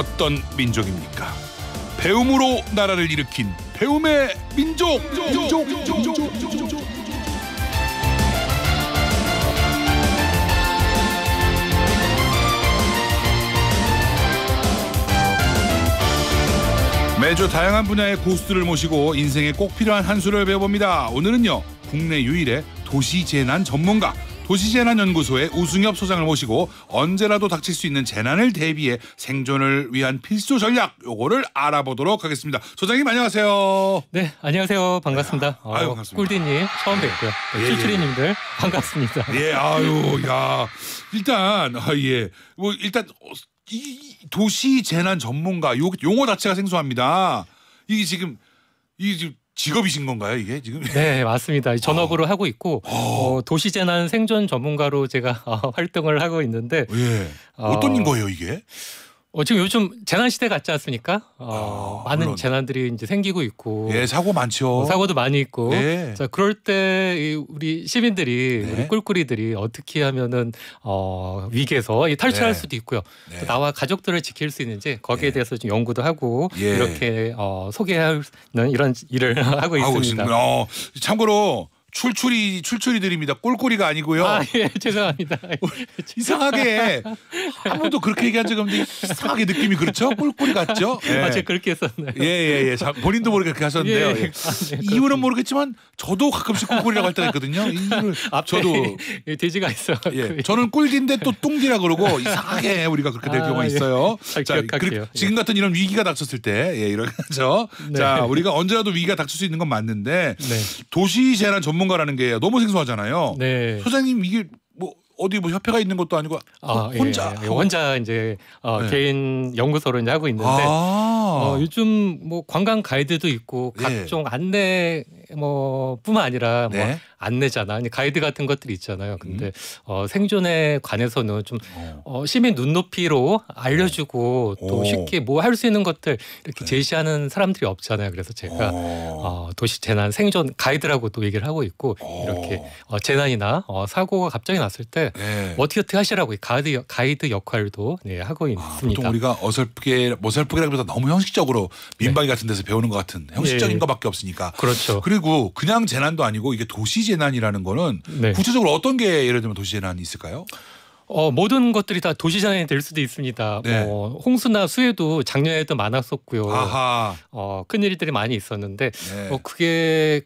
어떤 민족입니까? 배움으로 나라를 일으킨 배움의 민족. 민족, 매주 다양한 분야의 고수들을 모시고 인생에 꼭 필요한 한 수를 배워봅니다. 오늘은요 국내 유일의 도시 재난 전문가 도시재난연구소의 우승엽 소장을 모시고 언제라도 닥칠 수 있는 재난을 대비해 생존을 위한 필수 전략 요거를 알아보도록 하겠습니다. 소장님 안녕하세요. 네, 안녕하세요. 반갑습니다. 네. 아유, 어, 반갑습니다. 꿀디님 처음 예. 뵙고요. 예, 출출이님들 예. 반갑습니다. 예, 아유, 야, 일단 아, 예, 뭐 일단 이 도시 재난 전문가 요 용어 자체가 생소합니다. 이게 지금 이 지금 직업이신 건가요 이게 지금? 네 맞습니다. 전업으로 어. 하고 있고 아. 어. 도시재난 생존 전문가로 제가 어, 활동을 하고 있는데 예. 어떤 어, 거예요 이게? 어, 지금 요즘 재난 시대 같지 않습니까? 어, 아, 많은 물론. 재난들이 이제 생기고 있고, 예, 사고 많죠. 어, 사고도 많이 있고, 예. 자 그럴 때 우리 시민들이 네. 우리 꿀꿀이들이 어떻게 하면은 어, 위기에서 탈출할 네. 수도 있고요. 네. 또 나와 가족들을 지킬 수 있는지 거기에 네. 대해서 좀 연구도 하고 예. 이렇게 어, 소개하는 이런 일을 하고 있습니다. 하고 있습니다. 어, 참고로 출출이 출출이 드립니다. 꼴꼴이가 아니고요. 아, 예, 예 어, 죄송합니다. 이상하게 한 번도 그렇게 얘기한 적 없는데 이상하게 느낌이 그렇죠? 꼴꼴이 같죠? 아, 예. 아, 제가 그렇게 했었나요? 예, 예, 예. 자, 본인도 모르게 그렇게 하셨는데요. 예. 예. 예. 아, 네, 이유는 모르겠지만 저도 가끔씩 꼴꼴이라고 할 때가 있거든요. 이유 저도 예, 돼지가 있어. 예. 저는 꿀디인데또 똥디라 그러고 이상하게 우리가 그렇게 될 아, 경우가 있어요. 아, 자, 기억할게요. 그, 지금 같은 이런 위기가 닥쳤을 때 예, 이런 거죠. 네. 자, 우리가 언제라도 위기가 닥칠 수 있는 건 맞는데 네. 도시 재난 전문 전문가라는 게 너무 생소하잖아요. 네. 소장님 이게 뭐 어디 뭐 협회가 있는 것도 아니고 아, 어, 혼자 예, 예. 혼자 이제 어, 네. 개인 연구소로 이제 하고 있는데 아 어, 요즘 뭐 관광 가이드도 있고 예. 각종 예. 안내 뭐뿐만 아니라 뭐 네. 안내자나 가이드 같은 것들이 있잖아요. 근데 음. 어, 생존에 관해서는 좀 어, 어 시민 눈높이로 알려주고 네. 오. 또 쉽게 뭐 할 수 있는 것들 이렇게 네. 제시하는 사람들이 없잖아요. 그래서 제가 어, 어 도시 재난 생존 가이드라고 또 얘기를 하고 있고 오. 어. 이렇게 어, 재난이나 어, 사고가 갑자기 났을 때 네. 어떻게 어떻게 하시라고 가이드 가이드 역할도 네, 하고 있습니다. 아, 보통 우리가 어설프게 뭐 어설프게라기보다 너무 형식적으로 민방위 네. 같은 데서 배우는 것 같은 형식적인 예. 것밖에 없으니까 그렇죠. 그리고 그리고 그냥 재난도 아니고 이게 도시 재난이라는 거는 네. 구체적으로 어떤 게 예를 들면 도시 재난이 있을까요? 어, 모든 것들이 다 도시 재난이 될 수도 있습니다. 네. 뭐 홍수나 수해도 작년에도 많았었고요. 아하. 어, 큰 일들이 많이 있었는데 네. 어, 그게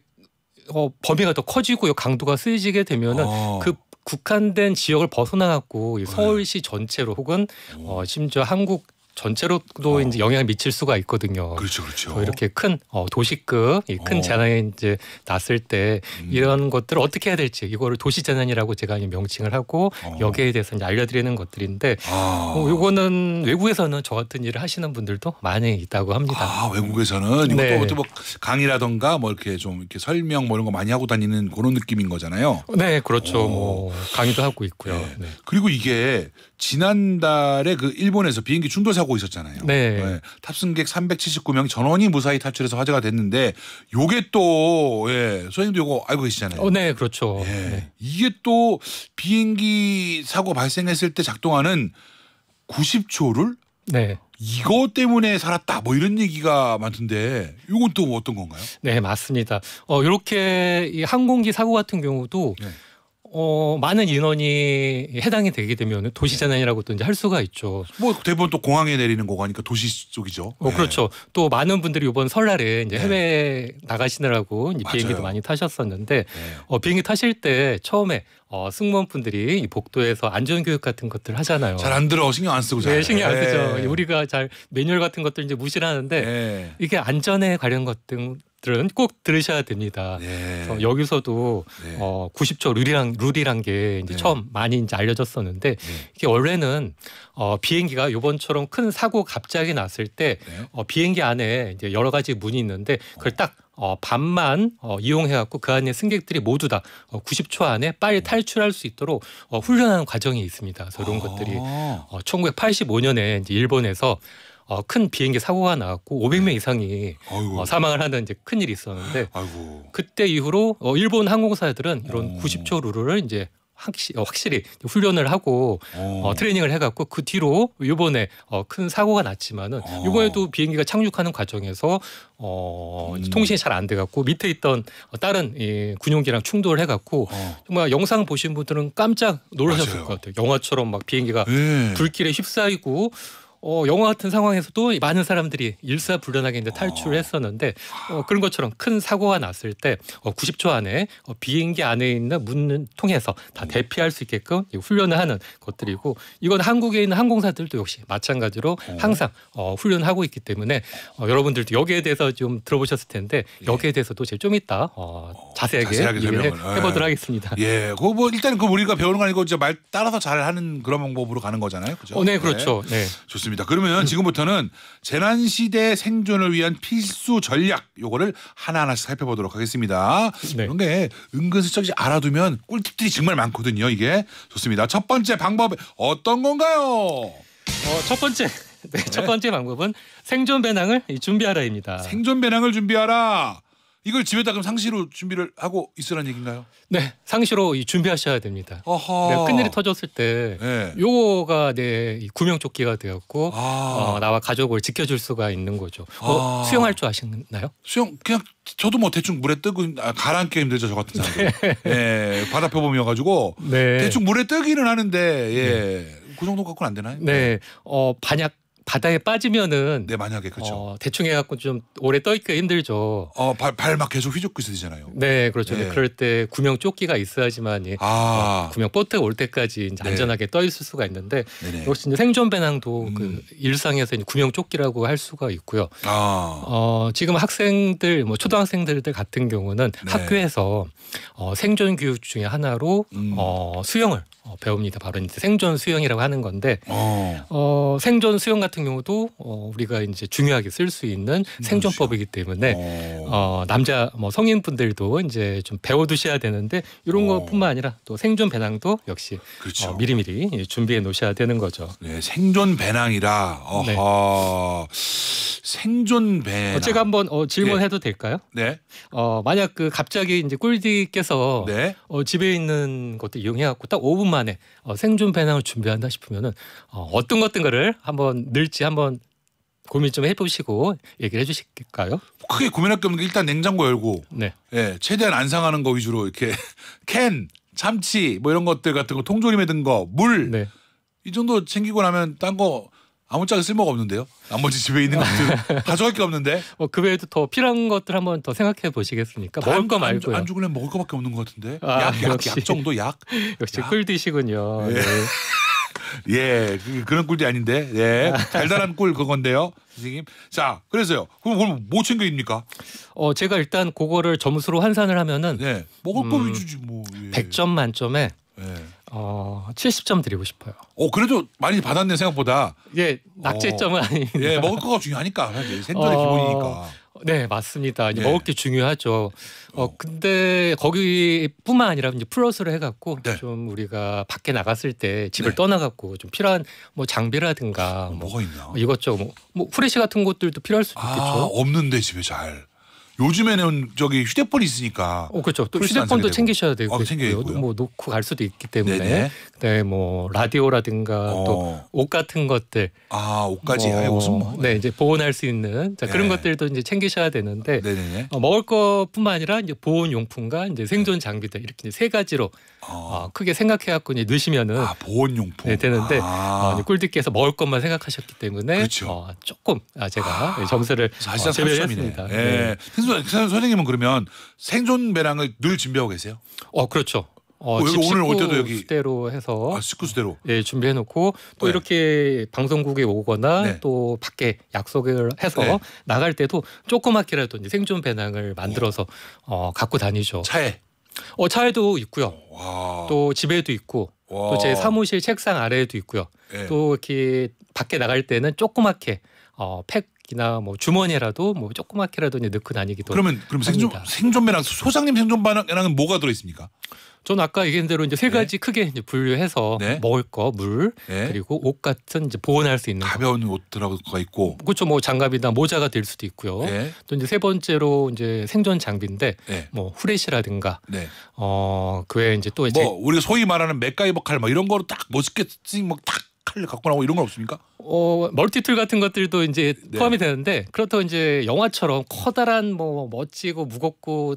어, 범위가 더 커지고요. 강도가 세지게 되면은 어. 그 국한된 지역을 벗어나갖고 네. 서울시 전체로 혹은 어, 심지어 한국 전체로도 어. 이제 영향을 미칠 수가 있거든요. 그렇죠, 그렇죠. 이렇게 큰 어, 도시급 큰 어. 재난이 이제 났을 때 음. 이런 것들을 어떻게 해야 될지 이거를 도시 재난이라고 제가 명칭을 하고 어. 여기에 대해서 이제 알려드리는 것들인데 이거는 아. 어, 외국에서는 저 같은 일을 하시는 분들도 많이 있다고 합니다. 아, 외국에서는 이것도 네. 뭐 강의라던가 뭐 이렇게 좀 이렇게 설명 뭐 이런 거 많이 하고 다니는 그런 느낌인 거잖아요. 네, 그렇죠. 어. 뭐 강의도 하고 있고요. 네. 네. 그리고 이게 지난달에 그 일본에서 비행기 충돌 사고 타고 있었잖아요. 네. 네. 탑승객 379명 전원이 무사히 탈출해서 화제가 됐는데 요게 또 예, 선생님도 요거 알고 계시잖아요. 어, 네, 그렇죠. 예. 네. 이게 또 비행기 사고 발생했을 때 작동하는 90초를 네. 이거 때문에 살았다 뭐 이런 얘기가 많던데 이건 또 어떤 건가요? 네 맞습니다. 어 이렇게 이 항공기 사고 같은 경우도 네. 어, 많은 인원이 해당이 되게 되면 도시재난이라고 네. 또 이제 할 수가 있죠. 뭐 대부분 또 공항에 내리는 거고 하니까 도시 쪽이죠. 어, 네. 그렇죠. 또 많은 분들이 이번 설날에 이제 네. 해외 나가시느라고 이제 비행기도 많이 타셨었는데 네. 어, 비행기 타실 때 처음에 어, 승무원분들이 복도에서 안전교육 같은 것들 하잖아요. 잘 안 들어 신경 안 쓰고 잘. 네, 신경 안 쓰죠. 네. 우리가 잘 매뉴얼 같은 것들 이제 무시를 하는데 이게 안전에 관련 것들 들은 꼭 들으셔야 됩니다. 네. 여기서도 네. 어, 90초 룰이란 룰이란 게 이제 네. 처음 많이 이제 알려졌었는데 네. 이게 원래는 어, 비행기가 요번처럼 큰 사고 갑자기 났을 때 네. 어, 비행기 안에 이제 여러 가지 문이 있는데 그걸 어. 딱 어, 반만 어, 이용해갖고 그 안에 승객들이 모두 다 어, 90초 안에 빨리 네. 탈출할 수 있도록 어, 훈련하는 과정이 있습니다. 그래서 이런 아. 것들이 어, 1985년에 이제 일본에서 어, 큰 비행기 사고가 나왔고 500명 이상이 어, 사망을 하는 이제 큰 일이 있었는데 아이고. 그때 이후로 어, 일본 항공사들은 이런 오. 어. 90초 룰을 이제 확시, 어, 확실히 훈련을 하고 어, 어, 트레이닝을 해갖고 그 뒤로 요번에 어, 큰 사고가 났지만은 오. 이번에도 비행기가 착륙하는 과정에서 어, 음. 통신이 잘 안 돼갖고 밑에 있던 다른 이 군용기랑 충돌을 해갖고 어. 정말 영상 보신 분들은 깜짝 놀라셨을 맞아요. 것 같아요. 영화처럼 막 비행기가 네. 불길에 휩싸이고 어, 영화 같은 상황에서도 많은 사람들이 일사불란하게 이제 탈출했었는데 아. 어, 그런 것처럼 큰 사고가 났을 때 어, 90초 안에 어, 비행기 안에 있는 문을 통해서 다 음. 대피할 수 있게끔 훈련을 하는 것들이고 이건 한국에 있는 항공사들도 역시 마찬가지로 어. 항상 어, 훈련하고 있기 때문에 어, 여러분들도 여기에 대해서 좀 들어보셨을 텐데 예. 여기에 대해서도 제가 좀 이따 어, 어, 자세하게, 자세하게 얘기를 설명을. 해보도록 예. 하겠습니다. 예, 그거 뭐 일단 그 우리가 배우는 거 아니고 이제 말 따라서 잘 하는 그런 방법으로 가는 거잖아요. 그죠? 어, 네, 그렇죠. 예. 네. 좋습니다. 알겠습니다. 그러면 음. 지금부터는 재난 시대 생존을 위한 필수 전략 요거를 하나하나씩 살펴보도록 하겠습니다. 네. 그런 게 은근슬쩍 알아두면 꿀팁들이 정말 많거든요. 이게 좋습니다. 첫 번째 방법 어떤 건가요? 어, 첫 번째 네, 네. 첫 번째 방법은 생존 배낭을 준비하라입니다. 생존 배낭을 준비하라. 이걸 집에다 그럼 상시로 준비를 하고 있으라는 얘기인가요? 네, 상시로 준비하셔야 됩니다. 네, 큰일이 터졌을 때 네. 요거가 내 구명조끼가 되었고 아. 어, 나와 가족을 지켜줄 수가 있는 거죠. 어, 아. 수영할 줄 아시나요? 수영 그냥 저도 뭐 대충 물에 뜨고 아, 가라앉게 힘들죠 저 같은 사람. 네, 예, 바다 표범이어가지고 네. 대충 물에 뜨기는 하는데 예. 네. 그 정도 갖고는 안 되나요? 네, 어, 반약 바다에 빠지면은 네 만약에 그렇죠. 어, 대충 해갖고 좀 오래 떠있기가 힘들죠. 어발막 계속 휘젓고 있어야 잖아요네 그렇죠. 네. 그럴 때 구명 조끼가 있어야지만 아. 어, 구명 보트 올 때까지 이제 네. 안전하게 네. 떠 있을 수가 있는데 네네. 역시 이제 생존 배낭도 음. 그 일상에서 이제 구명 조끼라고 할 수가 있고요. 아. 어, 지금 학생들 뭐 초등학생들 같은 경우는 네. 학교에서 어, 생존 교육 중에 하나로 음. 어, 수영을 어, 배웁니다. 바로 이제 생존 수영이라고 하는 건데 어, 어 생존 수영 같은 경우도 어, 우리가 이제 중요하게 쓸 수 있는 음, 생존법이기 그렇죠. 때문에 어. 어, 남자 뭐 성인분들도 이제 좀 배워두셔야 되는데 이런 어. 것뿐만 아니라 또 생존 배낭도 역시 그렇죠. 어, 미리미리 준비해 놓으셔야 되는 거죠. 네, 생존 배낭이라 어허. 네. 생존 배낭. 제가 한번 어, 질문해도 네. 될까요? 네. 어, 만약 그 갑자기 이제 꿀디께서 네. 어, 집에 있는 것도 이용해 갖고 딱5분 만에 어, 생존 배낭을 준비한다 싶으면은 어, 어떤 것든가를 한번 늘지 한번 고민 좀 해보시고 얘기를 해주실까요? 뭐 크게 고민할 게 없는 게 일단 냉장고 열고 네. 예, 최대한 안 상하는 거 위주로 이렇게 캔, 참치 뭐 이런 것들 같은 거 통조림에 든 거, 물. 네. 정도 챙기고 나면 딴거 아무짝에 쓸모가 없는데요. 나머지 집에 있는 것들 가져갈 게 없는데. 어, 그 외에도 더 필요한 것들 한번 더 생각해 보시겠습니까? 먹을 거말고 안, 죽을래 먹을 거밖에 없는 것 같은데. 아, 약, 약, 약 정도 약. 역시 약. 꿀디시군요. 예. 네. 예, 그, 그런 꿀이 아닌데, 예, 달달한 꿀 그건데요, 선생님. 자, 그래서요. 그럼 그럼 뭐 챙겨 입니까? 어, 제가 일단 그거를 점수로 환산을 하면은, 예, 먹을 거 음, 위주지 뭐. 예. 100점 만점에 예. 어, 70점 드리고 싶어요. 어 그래도 많이 받았네 생각보다. 예, 어. 낙제점은 어, 아닙니다. 예, 먹을 거가 중요하니까 사실 의 어, 기본이니까. 네, 맞습니다. 네. 먹을 게 중요하죠. 어, 어. 근데 거기뿐만 아니라 이제 플러스를 해갖고 네. 좀 우리가 밖에 나갔을 때 집을 네. 떠나갖고 좀 필요한 뭐 장비라든가 어, 뭐, 뭐 있나 이것저것 뭐, 뭐 후레쉬 같은 것들도 필요할 수 아, 있겠죠. 없는데 집에 잘. 요즘에는 저기 휴대폰이 있으니까. 어, 그렇죠. 또 휴대폰도 챙기셔야 되고. 아, 챙겨야 뭐 놓고 갈 수도 있기 때문에. 네네. 네, 뭐 라디오라든가 어. 또옷 같은 것들. 아, 옷까지. 뭐, 아이, 옷 뭐. 네, 이제 보온할 수 있는 자, 그런 네. 것들도 이제 챙기셔야 되는데. 네네 어, 먹을 것뿐만 아니라 이제 보온 용품과 이제 생존 장비들 이렇게 세 가지로 아. 어. 크게 생각해 갖고 이제 넣으시면은 아, 보온 용품. 네, 되는데 아. 어, 꿀디께서 먹을 것만 생각하셨기 때문에 그렇죠. 어, 조금 아, 제가 아. 네, 점수를 어, 제외했습니다. 네. 네. 생존 선생님은 그러면 생존 배낭을 늘 준비하고 계세요? 어 그렇죠. 어, 어, 여 오늘 올 때도 여기 수대로 해서 아, 식구 수대로 예 준비해 놓고 또 네. 이렇게 방송국에 오거나 네. 또 밖에 약속을 해서 네. 나갈 때도 조그맣게라도 이제 생존 배낭을 만들어서 어, 갖고 다니죠. 차에 어 차에도 있고요. 와. 또 집에도 있고 또 제 사무실 책상 아래에도 있고요. 네. 또 이렇게 밖에 나갈 때는 조그맣게 어, 팩 세탁기나 뭐 주머니라도 뭐 조그맣게라도 이제 넣고 다니기도 그러면 그럼 생존 생존배랑 소장님 생존배랑은 뭐가 들어 있습니까? 저는 아까 얘기한 대로 이제 세 네. 가지 네. 크게 이제 분류해서 네. 먹을 거, 물, 네. 그리고 옷 같은 이제 보온할 수 있는 가벼운 옷들하고가 있고 그렇죠. 뭐 장갑이나 모자가 될 수도 있고요. 네. 또 이제 세 번째로 이제 생존 장비인데 네. 뭐 후레쉬라든가 어 그 외에 이제 또 이제 뭐 우리가 소위 말하는 맥가이버 칼막 뭐 이런 거로 딱 멋있게 막딱 칼을 갖고 나오고 이런 건 없습니까? 어 멀티툴 같은 것들도 이제 네. 포함이 네. 되는데 그렇다고 이제 영화처럼 커다란 뭐 멋지고 무겁고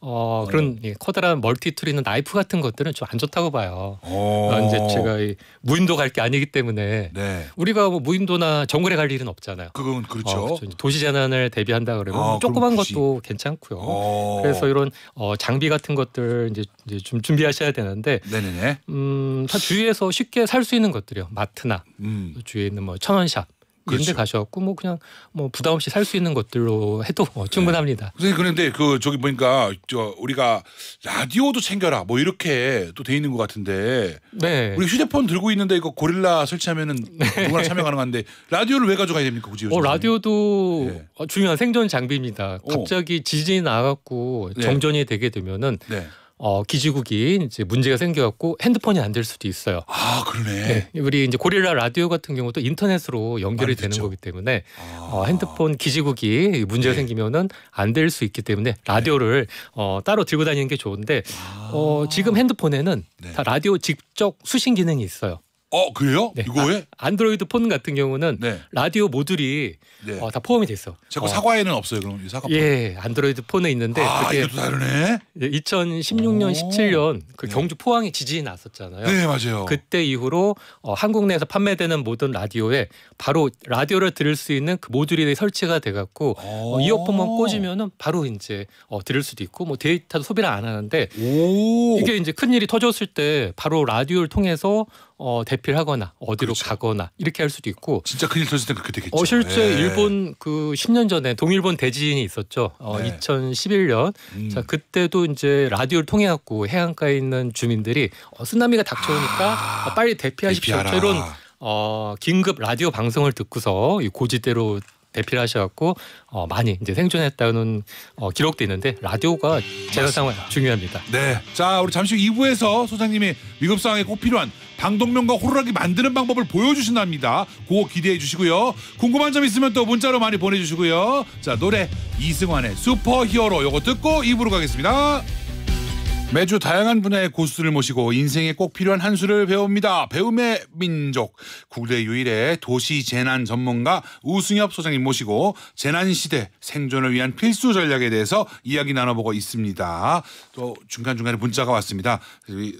어, 그런 예, 커다란 멀티툴이나 나이프 같은 것들은 좀 안 좋다고 봐요. 어, 이제 제가 이 무인도 갈 게 아니기 때문에 네. 우리가 뭐 무인도나 정글에 갈 일은 없잖아요. 그건 그렇죠. 어, 그렇죠. 도시 재난을 대비한다 그러면 아, 조그만 것도 괜찮고요. 어. 그래서 이런 어, 장비 같은 것들 이제, 이제 좀 준비하셔야 되는데, 네네네. 음, 다 주위에서 쉽게 살 수 있는 것들이요. 마트나 음. 주위에 있는 뭐 천원샵 그렇죠. 이런 데 가셨고 뭐 그냥 뭐 부담 없이 살 수 있는 것들로 해도 뭐 네. 충분합니다. 선생님 그런데 그 저기 보니까 저 우리가 라디오도 챙겨라 뭐 이렇게 또 돼 있는 것 같은데 네. 우리 휴대폰 들고 있는데 이거 고릴라 설치하면은 네. 누구나 참여 가능한데 라디오를 왜 가져가야 됩니까 굳이? 어 라디오도 네. 어, 중요한 생존 장비입니다. 갑자기 지진이 나갖고 네. 정전이 되게 되면은. 어, 기지국이 이제 문제가 생겨갖고 핸드폰이 안 될 수도 있어요. 아 그러네. 네, 우리 이제 고릴라 라디오 같은 경우도 인터넷으로 연결이 아, 되는 그렇죠. 거기 때문에 아. 어, 핸드폰 기지국이 문제가 네. 생기면은 안 될 수 있기 때문에 네. 라디오를 네. 어, 따로 들고 다니는 게 좋은데 아. 어, 지금 핸드폰에는 네. 다 라디오 직접 수신 기능이 있어요. 어 그래요? 네. 이거에 아, 안드로이드 폰 같은 경우는 네. 라디오 모듈이 네. 어, 다 포함이 됐어. 자꾸 어. 사과에는 없어요. 그럼 사과. 예, 안드로이드 폰에 있는데. 아 이게 또 다르네. 2016년, 오. 17년 그 네. 경주 포항에 지진이 났었잖아요. 네, 맞아요. 그때 이후로 어, 한국 내에서 판매되는 모든 라디오에 바로 라디오를 들을 수 있는 그 모듈이 설치가 돼갖고 어, 이어폰만 꽂으면은 바로 이제 어, 들을 수도 있고 뭐 데이터도 소비를 안 하는데 오. 이게 이제 큰 일이 터졌을 때 바로 라디오를 통해서 어, 대피를 하거나 어디로 그렇죠. 가거나 이렇게 할 수도 있고 진짜 큰일 터질 때 그렇게 되겠죠. 어, 실제 네. 일본 그 10년 전에 동일본 대지진이 있었죠. 어, 네. 2011년 음. 자 그때도 이제 라디오를 통해 갖고 해안가에 있는 주민들이 어, 쓰나미가 닥쳐오니까 아, 어, 빨리 대피하십시오. 대라런 어, 긴급 라디오 방송을 듣고서 이 고지대로 대피를 하셔갖고 어, 많이 이제 생존했다는 어, 기록도 있는데 라디오가 재난 상황 중요합니다. 네, 자 우리 잠시 후 2부에서 소장님이 위급 상황에 꼭 필요한 방동면과 호루라기 만드는 방법을 보여주신답니다. 그거 기대해 주시고요. 궁금한 점 있으면 또 문자로 많이 보내주시고요. 자 노래 이승환의 슈퍼히어로 요거 듣고 입으로 가겠습니다. 매주 다양한 분야의 고수를 모시고 인생에 꼭 필요한 한 수를 배웁니다. 배움의 민족 국내 유일의 도시 재난 전문가 우승엽 소장님 모시고 재난 시대 생존을 위한 필수 전략에 대해서 이야기 나눠보고 있습니다. 또 중간 중간에 문자가 왔습니다.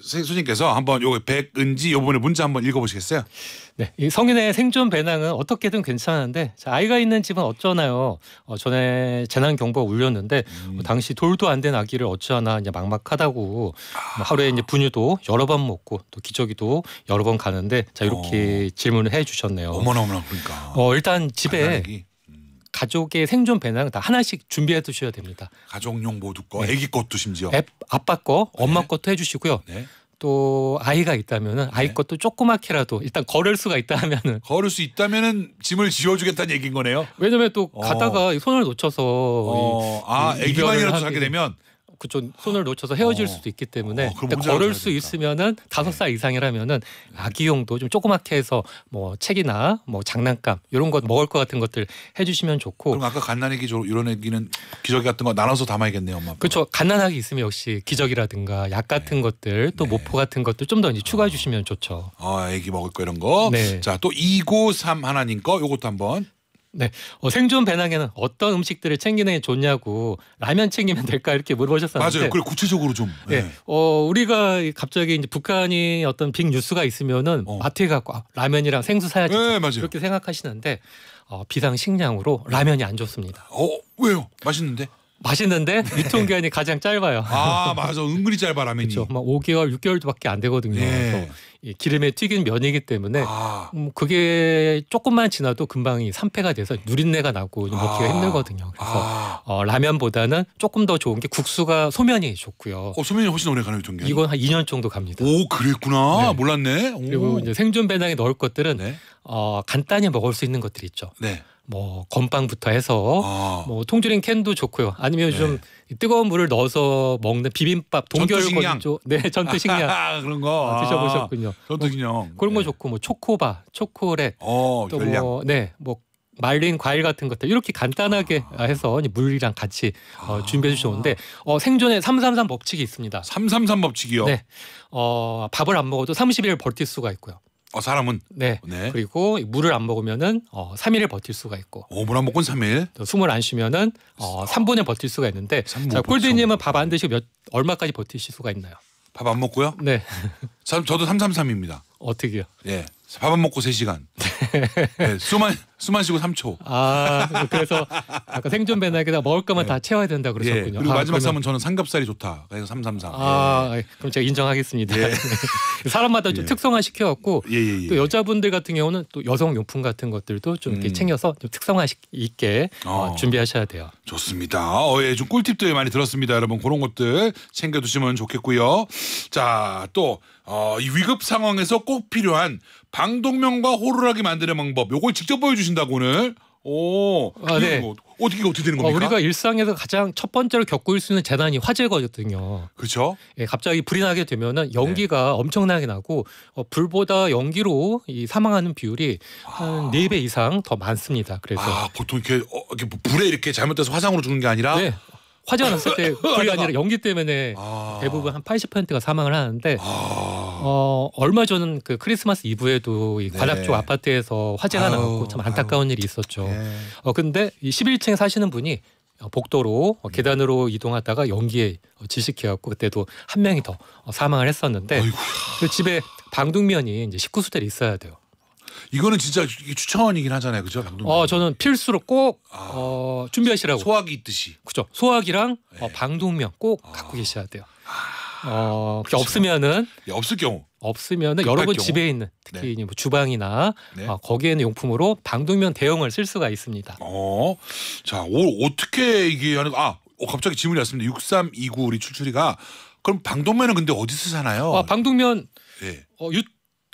선생님께서 한번 요거 백은지 요번에 문자 한번 읽어보시겠어요? 네, 이 성인의 생존 배낭은 어떻게든 괜찮은데 자, 아이가 있는 집은 어쩌나요? 어, 전에 재난 경보가 울렸는데 음. 뭐 당시 돌도 안 된 아기를 어찌하나 이제 막막하다고 아. 하루에 이제 아. 분유도 여러 번 먹고 또 기저귀도 여러 번 가는데 자 이렇게 어. 질문을 해주셨네요. 어머나 어머나 그러니까. 어 일단 집에 음. 가족의 생존 배낭 다 하나씩 준비해 두셔야 됩니다. 가족용 모두 뭐 거, 네. 아기 네. 것도 심지어. 앱, 아빠 거, 엄마 네. 것도 해주시고요. 네. 또 아이가 있다면은 아이 네. 것도 조그맣게라도 일단 걸을 수가 있다면은 걸을 수 있다면은 짐을 지워주겠다는 얘기인 거네요. 왜냐면 또 어. 가다가 손을 놓쳐서 어. 이, 아 애기만이라도 하게 되면 그좀 손을 놓쳐서 헤어질 어. 수도 있기 때문에 어, 걸을 수 있으면은 다섯 살 네. 이상이라면은 아기용도 좀 조그맣게 해서 뭐 책이나 뭐 장난감 이런 것 먹을 것 같은 것들 해주시면 좋고. 그럼 아까 갓난애기 이런 애기는 기저귀 같은 거 나눠서 담아야겠네요, 엄마. 그렇죠. 갓난아기 있으면 역시 기저귀라든가 약 같은 네. 것들 또 네. 모포 같은 것들 좀더 이제 추가해 주시면 좋죠. 아, 애기 먹을 거 이런 거. 네. 자, 또293 하나님 거 요것도 한번 네, 어, 생존 배낭에는 어떤 음식들을 챙기는 게 좋냐고 라면 챙기면 될까 이렇게 물어보셨었는데 맞아요. 그걸 구체적으로 좀. 네. 네. 어 우리가 갑자기 이제 북한이 어떤 빅 뉴스가 있으면은 어. 마트에 갖고 아, 라면이랑 생수 사야지 네, 네 맞아요. 그렇게 생각하시는데 어, 비상식량으로 라면이 안 좋습니다. 어 왜요? 맛있는데? 맛있는데 네. 유통기한이 가장 짧아요. 아 맞아 은근히 짧아 라면이. 그렇죠. 막 5개월, 6개월밖에 안 되거든요. 예. 이 기름에 튀긴 면이기 때문에 아. 음, 그게 조금만 지나도 금방 이 산패가 돼서 누린내가 나고 아. 먹기가 아. 힘들거든요. 그래서 아. 어, 라면보다는 조금 더 좋은 게 국수가 소면이 좋고요. 어, 소면이 훨씬 오래 가는 유통기한. 이건 한 2년 정도 갑니다. 오 그랬구나 네. 몰랐네. 오. 그리고 이제 생존 배낭에 넣을 것들은 네. 어, 간단히 먹을 수 있는 것들 있죠. 네. 뭐 건빵부터 해서 아. 뭐 통조림 캔도 좋고요. 아니면 요즘 네. 뜨거운 물을 넣어서 먹는 비빔밥 동결건조 네 전투식량 아, 그런 거 아, 드셔보셨군요. 전투식량 아, 뭐, 그런 거 네. 좋고 뭐 초코바, 초콜릿, 어, 또뭐네뭐 네, 뭐 말린 과일 같은 것들 이렇게 간단하게 아. 아 해서 물이랑 같이 어, 아. 어, 준비해 주셨는데 어, 생존의333 법칙이 있습니다. 333 법칙이요? 네. 어, 밥을 안 먹어도 30일 버틸 수가 있고요. 어 사람은 네. 네. 그리고 물을 안 먹으면은 어 3일을 버틸 수가 있고. 오 물 안 먹고 3일. 숨을 안 쉬면은 어 3분을 아. 버틸 수가 있는데 자, 꼴드님은 밥 안 드시고 몇 얼마까지 버티실 수가 있나요? 밥 안 먹고요? 네. 저도 333입니다. 어떻게요? 예. 밥은 먹고 3시간. 네, 숨만 예, 숨만 쉬고 3초. 아, 그래서 아까 생존 배낭에다 먹을 것만 네. 예. 다 채워야 된다 예, 그러셨군요. 예. 그리고 아, 마지막 그면은 저는 삼겹살이 좋다. 그래서 333. 아, 예. 그럼 제가 인정하겠습니다. 예. 사람마다 좀 특성화 시켜갖고 또 여자분들 같은 경우는 또 여성 용품 같은 것들도 좀 이렇게 음. 챙겨서 좀 특성화 있게 어. 어, 준비하셔야 돼요. 좋습니다. 어, 예, 좀 꿀팁들 많이 들었습니다, 여러분. 그런 것들 챙겨두시면 좋겠고요. 자, 또 어, 이 위급 상황에서 꼭 필요한 방독면과 호루라기 만드는 방법 요걸 직접 보여주신다고 오늘. 오, 아, 네. 어떻게 어떻게 되는 어, 겁니까? 어, 우리가 일상에서 가장 첫 번째로 겪을 수 있는 재난이 화재거든요. 그렇죠? 예, 갑자기 불이 나게 되면은 연기가 네. 엄청나게 나고 어, 불보다 연기로 이 사망하는 비율이 아. 한네 배 이상 더 많습니다. 그래서 아, 보통 이렇게, 어, 이렇게 뭐 불에 이렇게 잘못돼서 화상으로 죽는 게 아니라 네. 화재가 났을 때 불이 아니라 연기 때문에 아. 대부분 한 80%가 사망을 하는데 아. 어, 얼마 전그 크리스마스 이브에도 이관악쪽 네. 아파트에서 화재가 아유, 나고 참 안타까운 아유. 일이 있었죠. 네. 어 근데 이 11층 사시는 분이 복도로 어, 계단으로 이동하다가 연기에 지식해갖고 그때도 한 명이 더 사망을 했었는데 그 집에 방독면이 이제 19수대를 있어야 돼요. 이거는 진짜 추천이긴 하잖아요, 그죠? 방독면. 어, 저는 필수로 꼭 아. 어, 준비하시라고. 소화기 있듯이. 그죠. 소화기랑 네. 어, 예. 방독면 꼭 아. 갖고 계셔야 돼요. 아. 아, 어, 혹시 없으면은 네, 없을 경우 없으면은 여러분 집에 있는 특히 네. 뭐 주방이나 네. 어, 거기에 는 용품으로 방독면 대용을 쓸 수가 있습니다. 어, 자, 오, 어떻게 이게 하는 아, 어, 갑자기 질문이 왔습니다. 6329 우리 출출이가 그럼 방독면은 근데 어디서 사나요? 아, 방독면 네. 어, 유,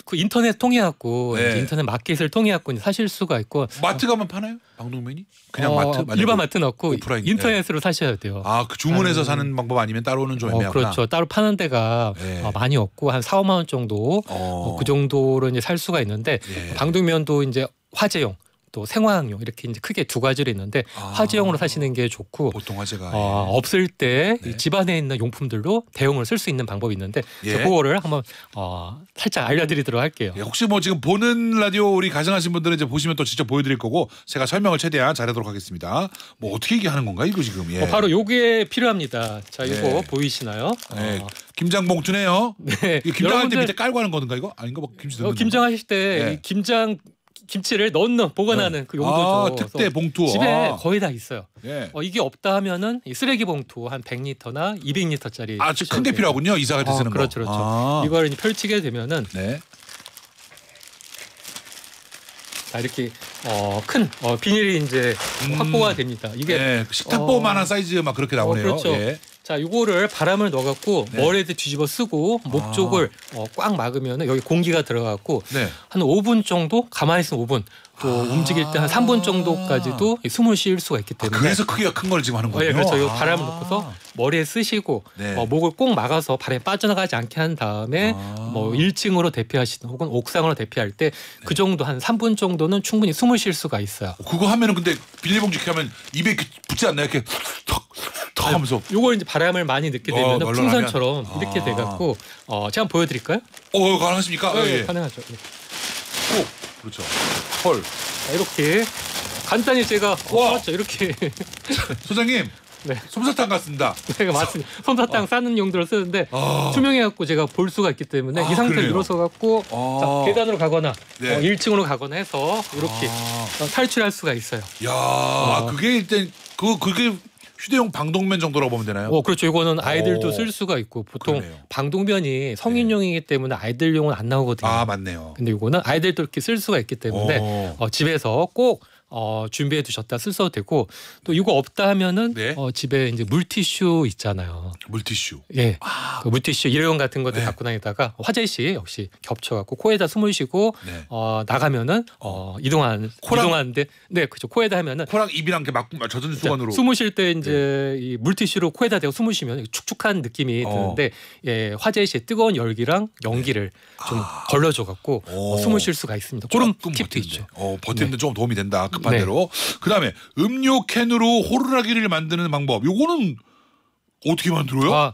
그 인터넷 통해갖고 네. 인터넷 마켓을 통해갖고 사실 수가 있고 마트 가면 파나요? 방독면이? 그냥 어, 마트 일반 마트 는없고 오프라인. 네. 인터넷으로 네. 사셔야 돼요. 아그 주문해서 아, 사는 방법 아니면 따로는 좀 어, 애매하구나. 어, 그렇죠. 따로 파는 데가 네. 어, 많이 없고 한 4, 5만 원 정도 어. 어. 그 정도로 이제 살 수가 있는데 방독면도 예. 이제 화재용 또 생화학용 이렇게 이제 크게 두 가지로 있는데 아, 화재용으로 사시는 게 좋고 보통 화재가 어, 예. 없을 때 네. 집안에 있는 용품들로 대용을 쓸 수 있는 방법이 있는데 예. 그거를 한번 어, 살짝 알려드리도록 할게요. 예, 혹시 뭐 지금 보는 라디오 우리 가정하신 분들은 이제 보시면 또 직접 보여드릴 거고 제가 설명을 최대한 잘하도록 하겠습니다. 뭐 어떻게 얘기하는 건가 이거 지금? 예. 어, 바로 요게 필요합니다. 자 이거 네. 보이시나요? 네. 어. 김장 봉투네요. 네. 김장할 때 밑에 깔고 하는 건가 이거? 아닌가 봐. 뭐 김치 어, 김장하실 때 네. 김장 김치를 넣는 보관하는 네. 그 용도죠. 아, 특대 봉투. 집에 아. 거의 다 있어요. 네. 어, 이게 없다 하면은 쓰레기 봉투 한 100리터나 200리터짜리. 아, 즉큰대필하군요 이사 갈때 아, 쓰는 그렇죠, 거. 그렇죠, 그렇죠. 아. 이걸 펼치게 되면은 네. 자 이렇게 어, 큰 어, 비닐이 이제 음. 확보가 됩니다. 이게 네, 그 식탁보만한 어, 사이즈 막 그렇게 나오네요. 어, 그렇죠. 예. 자, 요거를 바람을 넣어갖고 네. 머리에 뒤집어 쓰고 목 쪽을 아. 어, 꽉 막으면 여기 공기가 들어가고 네. 한 5분 정도 가만히 있으면 5분 또아 움직일 때 한 3분 정도까지도 아. 숨을 쉴 수가 있기 때문에 아, 그래서 크기가 큰 걸 지금 하는 거예요. 네, 그래서이 바람을 넣고서 아. 머리에 쓰시고 네. 어, 목을 꼭 막아서 바람이 빠져나가지 않게 한 다음에 아뭐 1층으로 대피하시든 혹은 옥상으로 대피할 때그 네. 정도 한 3분 정도는 충분히 숨을 쉴 수가 있어요. 어, 그거 하면은 근데 빌리봉지 이렇게 하면 입에 붙지 않나 이렇게 턱턱 하면서 요걸 이제 바람을 많이 넣게 되면 어, 풍선처럼 이렇게 아. 돼 갖고 어, 제가 한번 보여 드릴까요? 어, 가능하십니까? 네, 예, 예, 예, 예. 가능하죠. 오. 그렇죠. 헐. 자, 이렇게 간단히 제가 와. 이렇게 소장님. 네. 솜사탕 같습니다. 네, 맞습니다. 솜사탕 아. 싸는 용도로 쓰는데 아. 투명해갖고 제가 볼 수가 있기 때문에 아, 이 상태로 일어서갖고 아. 자, 계단으로 가거나 네. 어, 뭐 1층으로 가거나 해서 이렇게 아. 어, 탈출할 수가 있어요. 야, 어. 그게 일단 그 그게 휴대용 방독면 정도라고 보면 되나요? 어, 그렇죠. 이거는 아이들도 오. 어, 쓸 수가 있고 보통 그러네요. 방독면이 네. 성인용이기 때문에 아이들용은 안 나오거든요. 아 맞네요. 근데 이거는 아이들도 이렇게 쓸 수가 있기 때문에 어, 집에서 꼭 어, 준비해 두셨다 쓰셔도 되고 또 이거 없다 하면은 네. 어, 집에 이제 물티슈 있잖아요. 물티슈. 예. 아, 그 물티슈 일회용 같은 것도 네. 갖고 다니다가 화재시 역시 겹쳐갖고 코에다 숨을 쉬고 네. 어, 나가면은 어, 어 이동하는 코랑, 이동하는데 네 그렇죠 코에다 하면은 코랑 입이랑 이렇게 막 젖은 수건으로 숨을 쉴때 이제 네. 이 물티슈로 코에다 대고 숨으시면 축축한 느낌이 어. 드는데 예, 화재시의 뜨거운 열기랑 네. 연기를 좀 아. 걸러줘갖고 어, 숨을 쉴 수가 있습니다. 그런 팁도 있죠. 어, 버티는데 네. 좀 도움이 된다. 그 반대로 네. 그다음에 음료 캔으로 호루라기를 만드는 방법. 요거는 어떻게 만들어요? 아.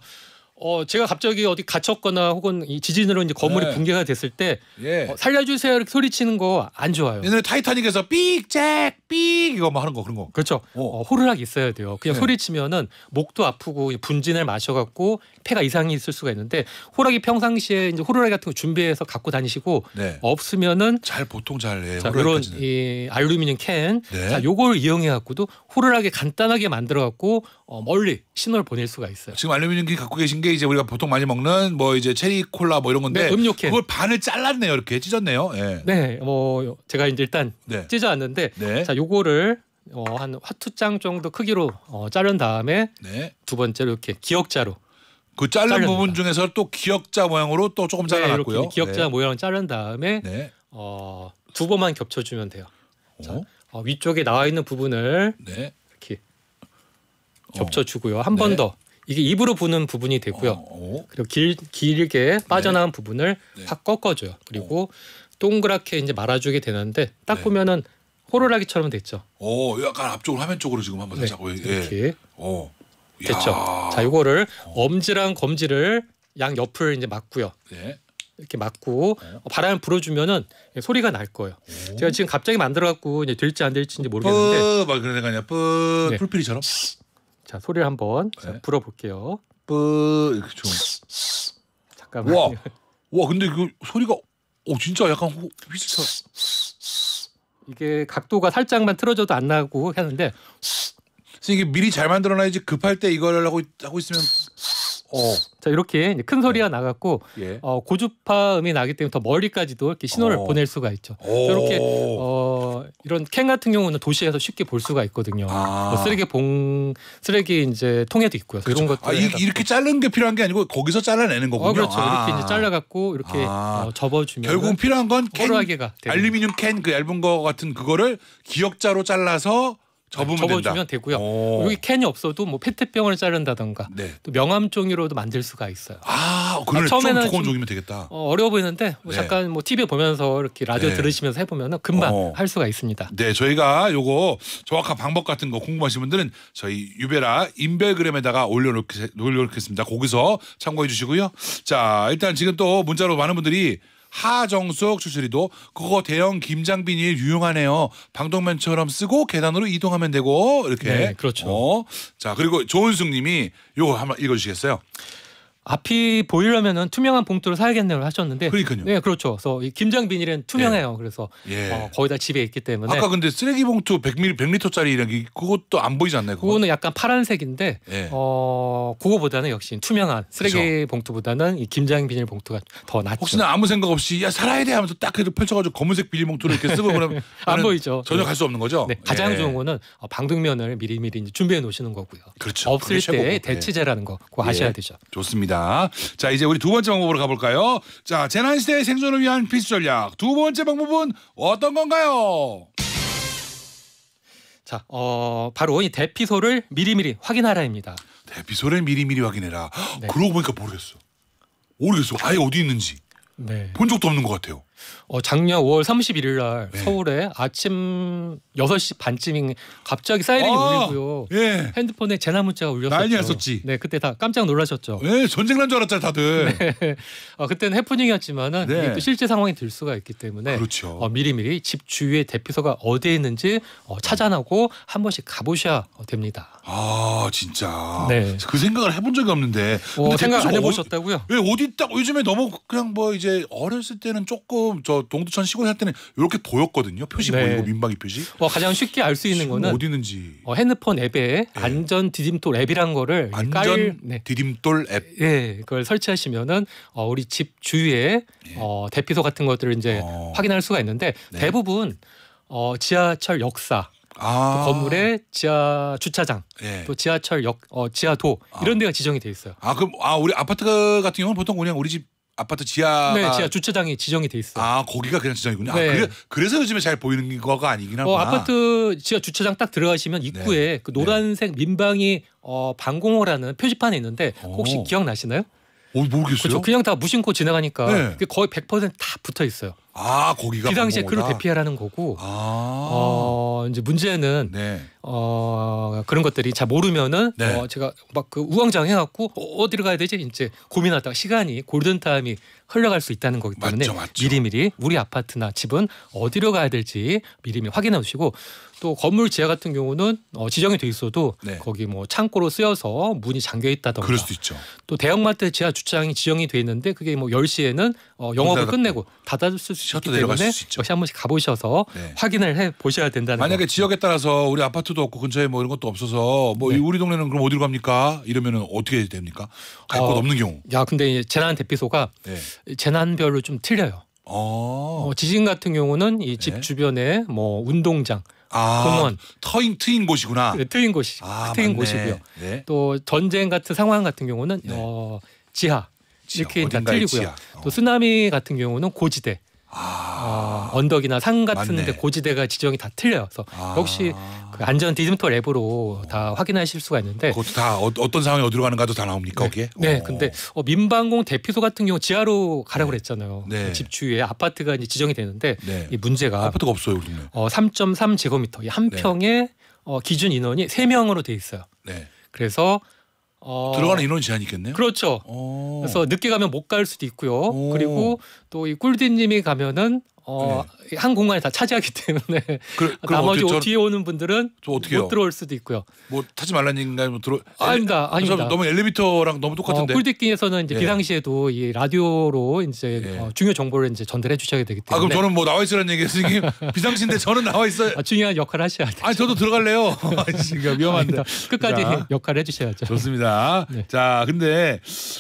어 제가 갑자기 어디 갇혔거나 혹은 이 지진으로 이제 건물이 네. 붕괴가 됐을 때 예. 어, 살려주세요 이렇게 소리치는 거 안 좋아요. 옛날에 타이타닉에서 삑잭 삑 이거 막 뭐 하는 거 그런 거. 그렇죠. 어. 어, 호루라기 있어야 돼요. 그냥 네. 소리치면은 목도 아프고 분진을 마셔갖고 폐가 이상이 있을 수가 있는데 호랑이 평상시에 이제 호루라기 같은 거 준비해서 갖고 다니시고 네. 없으면은 잘 보통 잘 예, 자, 이런 이 알루미늄 캔, 네. 자 요걸 이용해 갖고도 호루라기 간단하게 만들어 갖고 어, 멀리 신호를 보낼 수가 있어요. 지금 알루미늄 캔 갖고 계신 게 이제 우리가 보통 많이 먹는 뭐 이제 체리 콜라 뭐 이런 건데 네, 음료 캔 그걸 반을 잘랐네요 이렇게 찢었네요. 예. 네, 뭐 제가 이제 일단 네. 찢어왔는데 네. 자 요거를 어, 한 화투장 정도 크기로 어, 자른 다음에 네. 두 번째로 이렇게 기억자로 그 자른 자릅니다. 부분 중에서 또 기역자 모양으로 또 조금 네, 잘라고요 기역자 네. 모양을 자른 다음에 네. 어, 두 번만 겹쳐주면 돼요. 자, 어, 위쪽에 나와 있는 부분을 이렇게 겹쳐주고요. 한번 어. 더. 이게 입으로 부는 부분이 되고요. 어, 그리고 길, 길게 빠져나온 네. 부분을 네. 확 꺾어줘요. 그리고 오. 동그랗게 이제 말아주게 되는데 딱 네. 보면은 호루라기처럼 됐죠. 오, 약간 앞쪽으로 화면 쪽으로 지금 한번 살짝 네. 이렇게. 오. 됐죠. 야. 자, 요거를 엄지랑 검지를 양 옆을 이제 막고요. 네. 이렇게 막고 네. 바람을 불어주면은 소리가 날 거예요. 오. 제가 지금 갑자기 만들어갖고 이제 될지 안 될지 이제 모르겠는데. 막 그런 생각이야. 뿌 네. 풀피리처럼. 자 소리를 한번 네. 자, 불어볼게요. 뿌 이렇게 좀. 잠깐만. 와, 와 근데 그 소리가 오 진짜 약간 휘스쳐. 이게 각도가 살짝만 틀어져도 안 나고 하는데 그래서 이게 미리 잘 만들어놔야지 급할 때 이걸 하고, 하고 있으면 어. 자 이렇게 큰 소리가 나갔고 예. 어, 고주파음이 나기 때문에 더 멀리까지도 이렇게 신호를 어. 보낼 수가 있죠. 이렇게 어, 이런 캔 같은 경우는 도시에서 쉽게 볼 수가 있거든요. 아. 뭐 쓰레기 봉 쓰레기 이제 통에도 있고요. 그 이런 그렇죠. 것 아, 이, 렇게 자른 게 필요한 게 아니고 거기서 잘라내는 거군요. 어, 그렇죠. 아. 이렇게 이제 아. 잘라갖고 이렇게 아. 어, 접어주면 결국 필요한 건 캔, 알루미늄 캔 그 얇은 거 같은 그거를 기역자로 잘라서 접으면 접어주면 되고요. 어. 여기 캔이 없어도 뭐 페트병을 자른다던가 네. 또명암 종이로도 만들 수가 있어요. 아, 그러네. 아, 처음에는 조금 종이면 되겠다. 어, 려워 보이는데 뭐 네. 잠깐 뭐 TV 보면서 이렇게 라디오 네. 들으시면서 해보면 금방 어. 할 수가 있습니다. 네, 저희가 요거 정확한 방법 같은 거 궁금하신 분들은 저희 유베라 인별그램에다가 올려놓겠, 올려놓겠습니다. 거기서 참고해 주시고요. 자, 일단 지금 또 문자로 많은 분들이 하정숙 주술이도 그거 대형 김장빈이 유용하네요. 방독면처럼 쓰고 계단으로 이동하면 되고 이렇게. 네, 그렇죠. 어. 자 그리고 조은숙님이 요거 한번 읽어주시겠어요? 앞이 보이려면은 투명한 봉투를 사야겠네요 하셨는데 그러니까요. 네, 그렇죠. 그래서 김장 비닐은 투명해요. 예. 그래서 예. 어, 거의 다 집에 있기 때문에 아까 근데 쓰레기 봉투 100ml 100리터짜리 이런 게 그것도 안 보이지 않나요? 그거? 는 약간 파란색인데 예. 어 그거보다는 역시 투명한 쓰레기 그렇 봉투보다는 이 김장 비닐 봉투가 더 낫죠. 혹시나 아무 생각 없이 야 살아야 돼 하면서 딱해도 펼쳐가지고 검은색 비닐 봉투를 이렇게 쓰고 그러면 안 보이죠. 전혀 예. 갈수 없는 거죠. 네, 가장 예. 좋은 거는 어, 방등면을 미리미리 준비해 놓으시는 거고요. 그렇죠. 없을 때 대체제라는 거 그거 예. 아셔야 되죠. 좋습니다. 있습니다. 자, 이제 우리 두 번째 방법으로 가볼까요? 자, 재난시대의 생존을 위한 필수 전략. 두 번째 방법은 어떤 건가요? 자, 어, 바로 이 대피소를 미리미리 확인하라입니다. 대피소를 미리미리 확인해라. 네. 그러고 보니까 모르겠어. 모르겠어. 아예 어디 있는지. 네. 본 적도 없는 것 같아요. 어, 작년 5월 31일 날 네. 서울에 아침 6시 반쯤인 갑자기 사이렌이 아, 울리고요. 예. 핸드폰에 재난 문자가 울렸었죠. 난리였었지. 네, 그때 다 깜짝 놀라셨죠. 네, 예, 전쟁 난 줄 알았잖아요, 다들. 네. 어, 그때는 해프닝이었지만은 네. 또 실제 상황이 될 수가 있기 때문에 그렇죠. 어, 미리미리 집 주위에 대피소가 어디에 있는지 어, 찾아나고 한 번씩 가보셔야 됩니다. 아, 진짜. 네. 그 생각을 해본 적이 없는데. 어, 생각 안 해보셨다고요? 예, 어디 있다고 요즘에 너무 그냥 뭐 이제 어렸을 때는 조금 저저 동두천 시골 살 때는 이렇게 보였거든요. 표시 뭐 네. 보이고 민박이 표시. 어, 가장 쉽게 알 수 있는 거는 어디 있는지. 어, 핸드폰 앱에 예. 안전 디딤돌 앱이란 거를 안전 깔, 네. 디딤돌 앱. 예, 네, 그걸 설치하시면은 어, 우리 집 주위에 예. 어, 대피소 같은 것들을 이제 어. 확인할 수가 있는데 네. 대부분 어, 지하철 역사 아. 건물에 지하 주차장, 예. 또 지하철 역, 어, 지하도 이런 아. 데가 지정이 돼 있어요. 아 그럼 아 우리 아파트 같은 경우는 보통 그냥 우리 집 아파트 지하 네, 지하 주차장이 지정이 돼 있어요. 아, 거기가 그냥 지정이군요. 아, 네. 아, 그래, 그래서 요즘에 잘 보이는 거가 아니긴 하구나. 어, 아파트 지하 주차장 딱 들어가시면 입구에 네. 그 노란색 네. 민방위 어, 방공호라는 표지판이 있는데 어. 혹시 오. 기억나시나요? 어, 모르겠어요. 그렇죠. 그냥 다 무심코 지나가니까 네. 거의 100%다 붙어 있어요. 아, 거기가 비상시에 그로 대피하라는 거고. 아. 어, 이제 문제는 네. 어, 그런 것들이 잘 모르면은 네. 어, 제가 막 그 우왕좌왕해 갖고 어, 디로 가야 되지? 이제 고민하다가 시간이 골든 타임이 흘러갈 수 있다는 거기 때문에 맞죠, 맞죠. 미리미리 우리 아파트나 집은 어디로 가야 될지 미리미리 확인해 주시고 또 건물 지하 같은 경우는 어, 지정이 돼 있어도 네. 거기 뭐 창고로 쓰여서 문이 잠겨 있다던가 그럴 수 있죠. 또 대형마트 지하 주차장이 지정이 돼 있는데 그게 뭐 10시에는 어, 영업을 끝내고 닫아 줄수 셔터 내려갈 수 있죠. 역시 한 번씩 가보셔서 네. 확인을 해 보셔야 된다는 만약에 거. 지역에 따라서 우리 아파트도 없고 근처에 뭐 이런 것도 없어서 뭐 네. 우리 동네는 그럼 어디로 갑니까? 이러면은 어떻게 됩니까? 갈곳 어, 없는 경우. 야 근데 재난 대피소가 네. 재난별로 좀 틀려요. 어. 어 지진 같은 경우는 이집 네. 주변에 뭐 운동장 아, 공원 터인 트인 곳이구나. 네, 트인 곳이 아, 트인 곳이고요. 네. 또 전쟁 같은 상황 같은 경우는 네. 어, 지하 이렇게 다 틀리고요. 지하. 어. 또 쓰나미 같은 경우는 고지대. 아... 어, 언덕이나 산 같은데 고지대가 지정이 다 틀려요. 그래서 아... 역시 그 안전 디지털 앱으로 다 확인하실 수가 있는데 그것도 다 어, 떤 상황에 어디로 가는가도 다 나옵니까 네. 거기에? 네, 오. 어. 근데 어, 민방공 대피소 같은 경우 지하로 가라고 네. 그랬잖아요. 네. 그 집 주위에 아파트가 이제 지정이 되는데 네. 이 문제가 아파트가 없어요, 우리는. 어, 3.3 제곱미터 한 네. 평에 어, 기준 인원이 3 명으로 돼 있어요. 네. 그래서 어, 들어가는 인원 제한이 있겠네요. 그렇죠. 오. 어. 그래서 늦게 가면 못 갈 수도 있고요. 오. 그리고 또 이 꿀디님이 가면은 어, 네. 한 공간에 다 차지하기 때문에 그래, 나머지 어떻게, 뒤에 오는 분들은 못 들어올 수도 있고요. 뭐 타지 말라는 얘기가요뭐 들어 아, 아닙니다. 아닙니다. 너무 엘리베이터랑 너무 똑같은데. 어, 꿀디킹에서는 이제 예. 비상시에도 이 라디오로 이제 예. 어, 중요 정보를 이제 전달해 주셔야 되기 때문에. 아 그럼 저는 뭐 나와 있으라는 얘기 예요 선생님 비상시인데 저는 나와 있어요. 아, 중요한 역할을 하셔야 돼요. 아 저도 들어갈래요. 지금 위험한데. 아닙니다. 끝까지 자, 역할을 해주셔야죠. 좋습니다. 네. 자 근데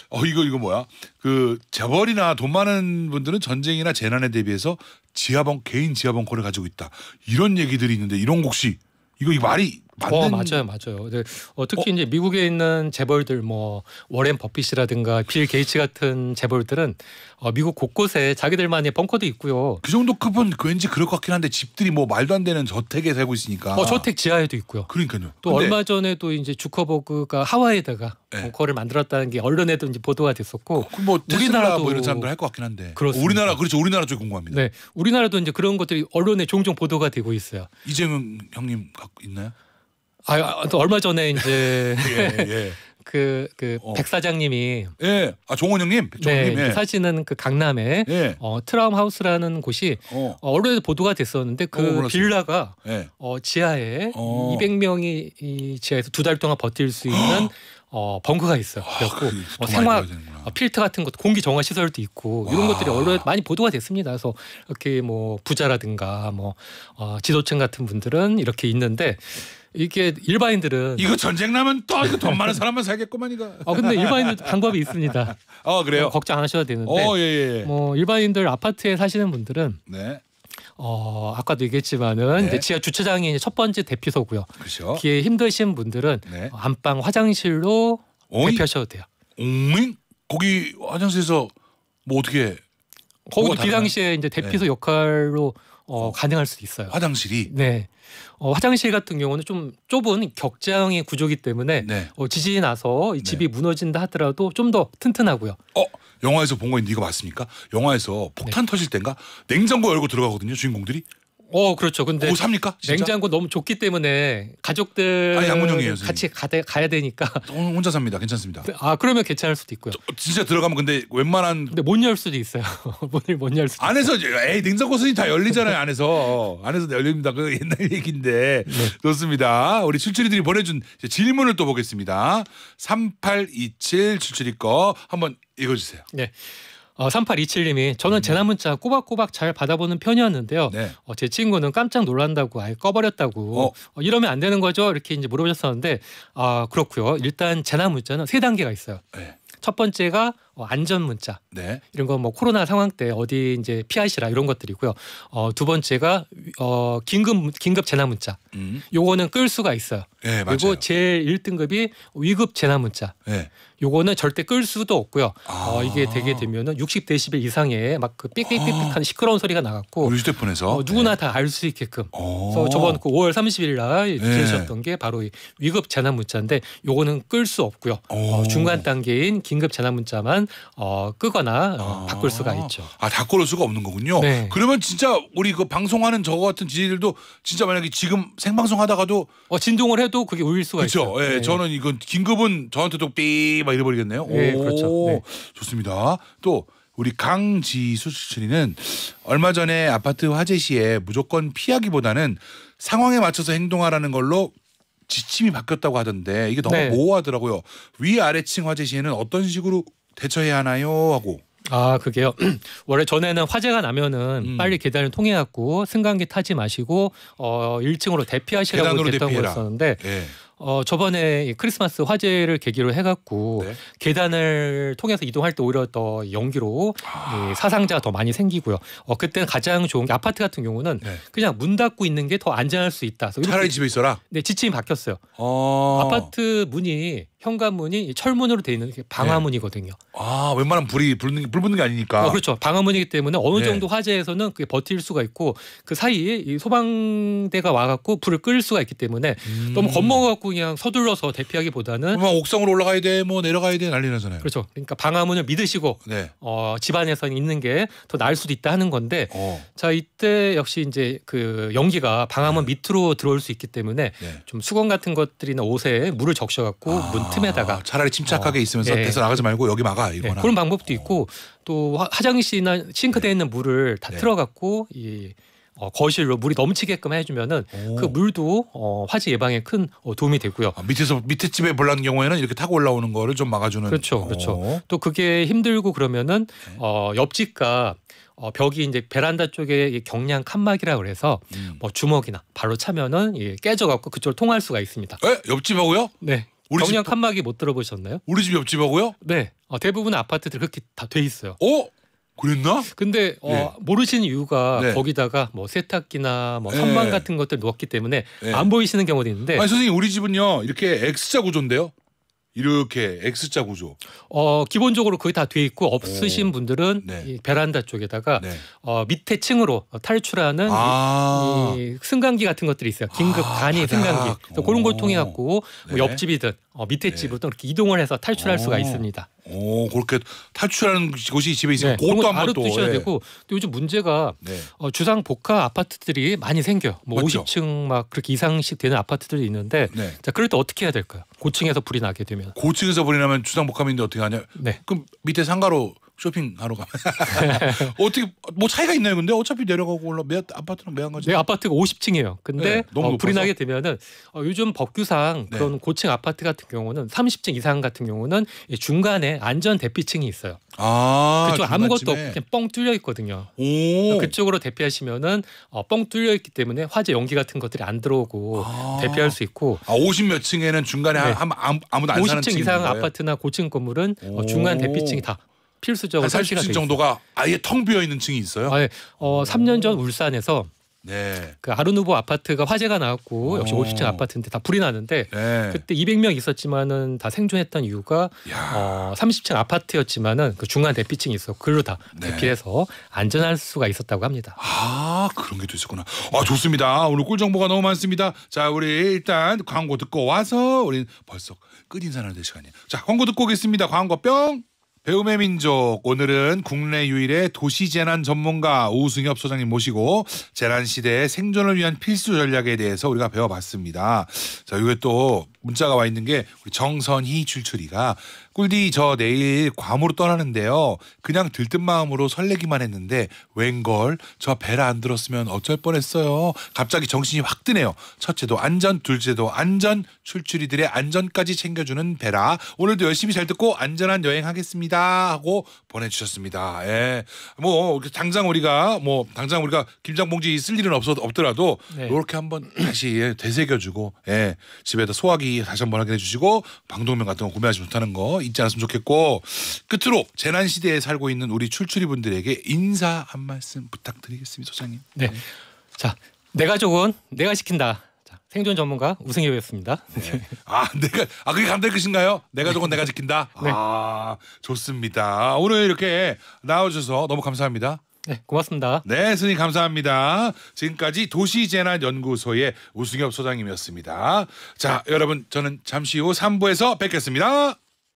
어 이거 이거 뭐야? 그 재벌이나 돈 많은 분들은 전쟁이나 재난에 대비해서 지하벙 개인 지하벙커를 가지고 있다. 이런 얘기들이 있는데 이런 곡시 이거 말이 맞는... 어 맞아요 맞아요. 네. 어, 특히 어? 이제 미국에 있는 재벌들 뭐 워렌 버핏이라든가 빌 게이츠 같은 재벌들은 어, 미국 곳곳에 자기들만의 벙커도 있고요. 그 정도 급은 왠지 그럴 것 같긴 한데 집들이 뭐 말도 안 되는 저택에 살고 있으니까. 어 저택 지하에도 있고요. 그러니까요. 또 근데... 얼마 전에도 이제 주커버그가 하와이에다가 네. 벙커를 만들었다는 게 언론에도 이제 보도가 됐었고. 그뭐 우리나라도 뭐 이런 사람들 할것 같긴 한데. 그렇습니다. 우리나라 그렇죠. 우리나라 쪽 궁금합니다. 네, 우리나라도 이제 그런 것들이 언론에 종종 보도가 되고 있어요. 이재명 형님 있나요? 아, 아, 또 얼마 전에 이제 예, 예. 그, 그, 어. 백 사장님이. 예. 아, 종원 형님? 네. 님, 예. 그 사시는 그 강남에 예. 어, 트라움 하우스라는 곳이 어. 언론에 어, 보도가 됐었는데 그 어, 빌라가 예. 어, 지하에 어. 200명이 이 지하에서 두 달 동안 버틸 수 있는 어, 벙커가 있어요. 아, 그래갖고 뭐 어, 생화 필터 같은 것, 공기 정화 시설도 있고 이런 것들이 언론에 많이 보도가 됐습니다. 그래서 이렇게 뭐 부자라든가 뭐 어, 지도층 같은 분들은 이렇게 있는데 이게 일반인들은 이거 전쟁 나면 또돈 그 많은 사람만 살겠구만 이거. 아 근데 일반인들 방법이 있습니다. 어 그래요. 어, 뭐 걱정 안 하셔도 되는데. 어, 예, 예, 예. 뭐 일반인들 아파트에 사시는 분들은 네. 어 아까도 얘기했지만은 네. 지하 주차장이 첫 번째 대피소고요. 그렇죠. 기에 힘드신 분들은 네. 안방 화장실로 오잉? 대피하셔도 돼요. 옹 거기 화장실에서 뭐 어떻게? 거기 비상시에 그 이제 대피소 네. 역할로 어, 가능할 수도 있어요. 화장실이 네. 어, 화장실 같은 경우는 좀 좁은 격장의 구조기 때문에 네. 어, 지진이 나서 이 네. 집이 무너진다 하더라도 좀 더 튼튼하고요. 어 영화에서 본거 있는데 이거 맞습니까? 영화에서 폭탄 네. 터질 땐가 냉장고 열고 들어가거든요 주인공들이. 어 그렇죠. 근데 오, 뭐 삽니까? 진짜? 냉장고 너무 좋기 때문에 가족들 아니, 양문형이에요, 같이 가, 가야 되니까 혼자 삽니다. 괜찮습니다. 아 그러면 괜찮을 수도 있고요. 저, 진짜 들어가면 근데 웬만한 근데 못 열 수도 있어요. 문을 못열 수. 안에서 에이 냉장고 문이 다 열리잖아요. 안에서 안에서 열립니다. 그 옛날 얘기인데 네. 좋습니다. 우리 출출이들이 보내준 질문을 또 보겠습니다. 3827 출출이 거 한번 읽어주세요. 네. 어, 3827님이 저는 재난 음. 문자 꼬박꼬박 잘 받아보는 편이었는데요. 네. 어, 제 친구는 깜짝 놀란다고 아예 꺼버렸다고 어. 어, 이러면 안 되는 거죠? 이렇게 이제 물어보셨었는데 아 그렇고요. 일단 재난 문자는 세 단계가 있어요. 네. 첫 번째가 어, 안전 문자 네. 이런 거 뭐 코로나 상황 때 어디 이제 피하시라 이런 것들이고요. 어, 두 번째가 어, 긴급 긴급 재난 문자. 음. 요거는 끌 수가 있어요. 네, 그리고 제일 1등급이 위급 재난 문자. 네. 요거는 절대 끌 수도 없고요. 아. 어, 이게 되게 되면은 60데시벨 이상의 막 그삐삑삐삑한 아. 시끄러운 소리가 나갔고 우리 휴대폰에서 어, 누구나 네. 다알 수 있게끔. 오. 어. 그래서 저번 그 5월 30일 날 네. 들으셨던 게 바로 이 위급 재난 문자인데 요거는 끌 수 없고요. 어, 중간 단계인 긴급 재난 문자만 되면 어, 끄거나 어, 아. 바꿀 수가 있죠. 아, 다 꼴을 수가 없는 거군요. 네. 그러면 진짜 우리 그 방송하는 저 같은 지인들도 진짜 만약에 지금 생방송 하다가도 어, 진동을 해도 그게 울릴 수가 그렇 있죠. 예, 네. 저는 이건 긴급은 저한테도 삐 막 이래버리겠네요 네, 그렇죠. 오, 그렇죠. 네. 좋습니다. 또 우리 강지수 수출이는 얼마 전에 아파트 화재 시에 무조건 피하기보다는 상황에 맞춰서 행동하라는 걸로 지침이 바뀌었다고 하던데 이게 너무 네. 모호하더라고요. 위아래층 화재 시에는 어떤 식으로 대처해야 하나요? 하고 아 그게요. 원래 전에는 화재가 나면은 음. 빨리 계단을 통해 갖고 승강기 타지 마시고 어 1층으로 대피하시라고 했던 거였었는데 네. 어 저번에 크리스마스 화재를 계기로 해갖고 네. 계단을 통해서 이동할 때 오히려 더 연기로 아. 사상자가 더 많이 생기고요. 어 그때는 가장 좋은 게 아파트 같은 경우는 네. 그냥 문 닫고 있는 게 더 안전할 수 있다. 차라리 집에 있어라. 네 지침이 바뀌었어요. 어. 아파트 문이 현관문이 철문으로 돼 있는 방화문이거든요. 네. 아 웬만하면 불이 불는 불 붙는 게 아니니까. 어, 그렇죠. 방화문이기 때문에 어느 네. 정도 화재에서는 그게 버틸 수가 있고 그 사이에 이 소방대가 와갖고 불을 끌 수가 있기 때문에 음. 너무 겁먹어갖고 그냥 서둘러서 대피하기보다는 그러 옥상으로 올라가야 돼, 뭐 내려가야 돼 난리 나잖아요. 그렇죠. 그러니까 방화문을 믿으시고 네. 어, 집안에서 있는 게 더 나을 수도 있다 하는 건데 어. 자 이때 역시 이제 그 연기가 방화문 네. 밑으로 들어올 수 있기 때문에 네. 좀 수건 같은 것들이나 옷에 물을 적셔갖고 아. 틈에다가 아, 차라리 침착하게 어, 있으면서 예. 대서 나가지 말고 여기 막아 이거나 예, 그런 방법도 있고 또 화장실이나 싱크대에 있는 물을 다 네. 틀어갖고 이 어, 거실로 물이 넘치게끔 해주면은 오. 그 물도 어, 화재 예방에 큰 어, 도움이 되고요. 아, 밑에서 밑에 집에 불난 경우에는 이렇게 타고 올라오는 거를 좀 막아주는. 그렇죠, 어. 그렇죠. 오. 또 그게 힘들고 그러면은 네. 어, 옆집과 어, 벽이 이제 베란다 쪽에 경량 칸막이라 그래서 음. 뭐 주먹이나 발로 차면은 예, 깨져갖고 그쪽으로 통할 수가 있습니다. 에? 옆집하고요? 네. 우리 집- 경량 칸막이 못 들어보셨나요? 우리 집 옆집하고요? 네, 어, 대부분 아파트들 그렇게 다 돼 있어요. 어? 그랬나? 근데 어, 네. 예. 모르시는 이유가 네. 거기다가 뭐 세탁기나 뭐 예. 선반 같은 것들 놓았기 때문에 네. 안 보이시는 경우도 있는데 아니 선생님 우리 집은요 이렇게 X자 구조인데요. 이렇게 X자 구조. 어 기본적으로 거의 다 돼 있고 없으신 오. 분들은 네. 이 베란다 쪽에다가 네. 어 밑에 층으로 탈출하는 아. 이, 이 승강기 같은 것들이 있어요. 긴급 아, 간이 바 승강기. 그래서 그런 걸 통해 갖고 뭐 네. 옆집이든 어, 밑에 네. 집으로 또 이렇게 이동을 해서 탈출할 오. 수가 어. 있습니다. 오, 어, 그렇게 탈출하는 곳이 집에 있으면 네, 그것도 한번 또 두셔야 예. 되고 또 요즘 문제가 네. 어, 주상 복합 아파트들이 많이 생겨. 뭐 맞죠? 그렇죠. 50층 막 그렇게 이상씩 되는 아파트들이 있는데 네. 자, 그럴 때 어떻게 해야 될까요? 고층에서 불이 나게 되면. 고층에서 불이 나면 주상 복합인데 어떻게 하냐? 네. 그럼 밑에 상가로 쇼핑하러 가 어떻게 뭐 차이가 있나요? 근데 어차피 내려가고 올라 매 아파트랑 매한 가지. 내 아파트가 50층이에요. 근데 네, 어, 불이 나게 되면은 어, 요즘 법규상 네. 그런 고층 아파트 같은 경우는 30층 이상 같은 경우는 중간에 안전 대피층이 있어요. 아, 그쪽 아무것도 없고 그냥 뻥 뚫려 있거든요. 오. 그러니까 그쪽으로 대피하시면은 어, 뻥 뚫려 있기 때문에 화재 연기 같은 것들이 안 들어오고 아. 대피할 수 있고. 아, 50몇 층에는 중간에 네. 한, 아무도 안5 사는 층 이상 아파트나 고층 건물은 어, 중간 대피층이 다 필수적으로 설치가 3 정도가 아예 텅 비어 있는 층이 있어요. 아예 어, 3년 전 울산에서 네. 그 아르누보 아파트가 화재가 나고 역시 어. 오. 50층 아파트인데 다 불이 나는데 네. 그때 200명 있었지만은 다 생존했던 이유가 어, 30층 아파트였지만은 그 중간 대피층이 있어 그걸로 다 네. 대피해서 안전할 수가 있었다고 합니다. 아 그런 게 있었구나. 아 좋습니다. 오늘 꿀 정보가 너무 많습니다. 자 우리 일단 광고 듣고 와서 우린 벌써 끝 인사를 할 시간이에요. 자 광고 듣고 오겠습니다. 광고 뿅. 배움의 민족 오늘은 국내 유일의 도시재난 전문가 오승엽 소장님 모시고 재난 시대의 생존을 위한 필수 전략에 대해서 우리가 배워봤습니다. 자, 이게 또 문자가 와 있는 게 우리 정선희 출출이가 꿀디 저 내일 괌으로 떠나는데요. 그냥 들뜬 마음으로 설레기만 했는데 웬걸 저 배를 안 들었으면 어쩔 뻔했어요. 갑자기 정신이 확 드네요. 첫째도 안전, 둘째도 안전, 출출이들의 안전까지 챙겨주는 배라. 오늘도 열심히 잘 듣고 안전한 여행하겠습니다. 하고 보내주셨습니다. 예, 뭐 당장 우리가 뭐 당장 우리가 김장봉지 쓸 일은 없어 없더라도 네. 이렇게 한번 다시 예, 되새겨주고 예, 집에다 소화기 다시 한번 확인해주시고 방독면 같은 거 구매하지 못하는 거 잊지 않았으면 좋겠고 끝으로 재난 시대에 살고 있는 우리 출출이 분들에게 인사 한 말씀 부탁드리겠습니다, 소장님. 네. 네. 자, 내가 좋은 내가 시킨다. 자, 생존 전문가 우승이었습니다 네. 아, 내가 아 그게 감될 것인가요? 내가 좋은 내가 지킨다. 네. 아, 좋습니다. 오늘 이렇게 나와주셔서 너무 감사합니다. 네, 고맙습니다. 네, 스님 감사합니다. 지금까지 도시재난연구소의 우승엽 소장님이었습니다. 자, 여러분 저는 잠시 후 3부에서 뵙겠습니다.